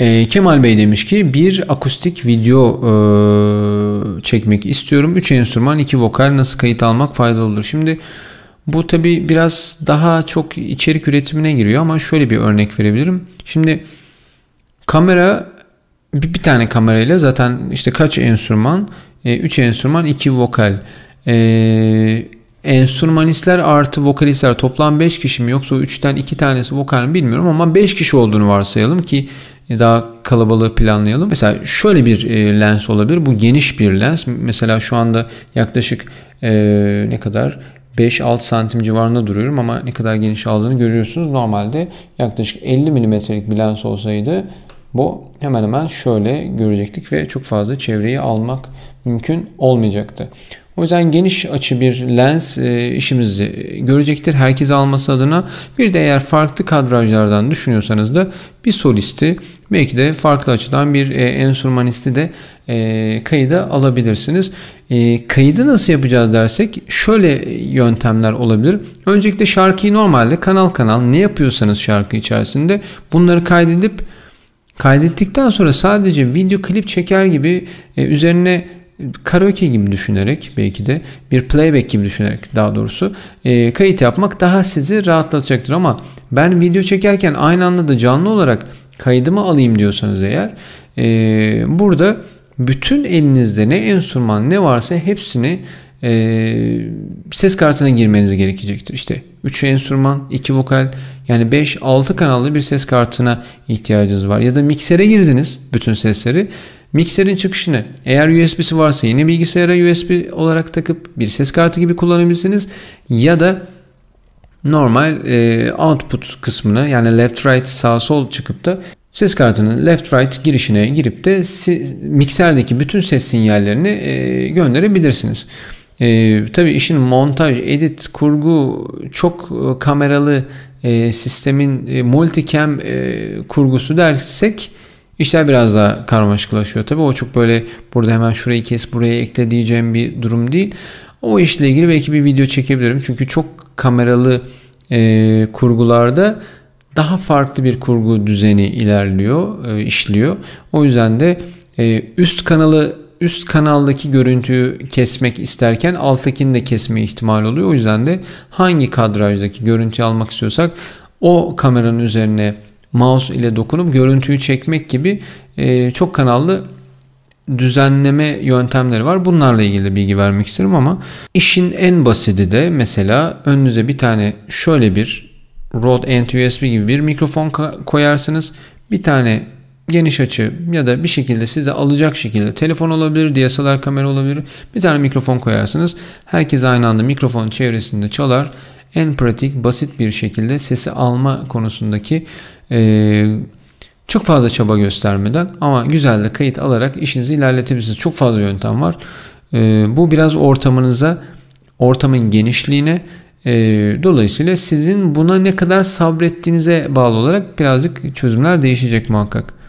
E, Kemal Bey demiş ki bir akustik video e, çekmek istiyorum. 3 enstrüman 2 vokal nasıl kayıt almak faydalı olur? Şimdi bu tabi biraz daha çok içerik üretimine giriyor ama şöyle bir örnek verebilirim. Şimdi kamera bir, bir tane kamerayla zaten işte kaç enstrüman? 3 e, enstrüman 2 vokal. E, enstrümanistler artı vokalistler toplam 5 kişi mi yoksa 3'ten 2 tanesi vokal mi bilmiyorum ama 5 kişi olduğunu varsayalım ki Hani daha kalabalığı planlayalım. Mesela şöyle bir e, lens olabilir. Bu geniş bir lens. Mesela şu anda yaklaşık e, ne kadar 5-6 santim civarında duruyorum ama ne kadar geniş aldığını görüyorsunuz. Normalde yaklaşık 50 milimetrelik bir lens olsaydı bu hemen hemen şöyle görecektik ve çok fazla çevreyi almak mümkün olmayacaktı. O yüzden geniş açı bir lens e, işimizi e, görecektir. Herkes alması adına bir de eğer farklı kadrajlardan düşünüyorsanız da bir solisti belki de farklı açıdan bir e, enstrümanisti de e, kayıda alabilirsiniz. E, kaydı nasıl yapacağız dersek şöyle yöntemler olabilir. Öncelikle şarkıyı normalde kanal kanal ne yapıyorsanız şarkı içerisinde bunları kaydedip kaydettikten sonra sadece video klip çeker gibi e, üzerine karaoke gibi düşünerek belki de bir playback gibi düşünerek daha doğrusu e, kayıt yapmak daha sizi rahatlatacaktır ama ben video çekerken aynı anda da canlı olarak kaydımı alayım diyorsanız eğer e, burada bütün elinizde ne enstrüman ne varsa hepsini e, ses kartına girmeniz gerekecektir. İşte 3 enstrüman, 2 vokal yani 5-6 kanallı bir ses kartına ihtiyacınız var. Ya da miksere girdiniz bütün sesleri Mikserin çıkışını eğer USB'si varsa yeni bilgisayara USB olarak takıp bir ses kartı gibi kullanabilirsiniz. Ya da normal e, output kısmına yani left right sağ sol çıkıp da ses kartının left right girişine girip de siz, mikserdeki bütün ses sinyallerini e, gönderebilirsiniz. E, tabii işin montaj, edit, kurgu çok e, kameralı e, sistemin e, multicam e, kurgusu dersek İşler biraz daha karmaşıklaşıyor tabii. O çok böyle burada hemen şurayı kes buraya ekle diyeceğim bir durum değil. O işle ilgili belki bir video çekebilirim. Çünkü çok kameralı e, kurgularda daha farklı bir kurgu düzeni ilerliyor, e, işliyor. O yüzden de e, üst kanalı üst kanaldaki görüntüyü kesmek isterken alttakini de kesme ihtimali oluyor. O yüzden de hangi kadrajdaki görüntü almak istiyorsak o kameranın üzerine mouse ile dokunup görüntüyü çekmek gibi e, çok kanallı düzenleme yöntemleri var. Bunlarla ilgili bilgi vermek isterim ama işin en basiti de mesela önünüze bir tane şöyle bir Rode NT-USB gibi bir mikrofon koyarsınız. Bir tane geniş açı ya da bir şekilde size alacak şekilde telefon olabilir, DSLR kamera olabilir. Bir tane mikrofon koyarsınız. Herkes aynı anda mikrofon çevresinde çalar. En pratik, basit bir şekilde sesi alma konusundaki ee, çok fazla çaba göstermeden ama güzel de kayıt alarak işinizi ilerletebilirsiniz. Çok fazla yöntem var. Ee, bu biraz ortamınıza, ortamın genişliğine ee, dolayısıyla sizin buna ne kadar sabrettiğinize bağlı olarak birazcık çözümler değişecek muhakkak.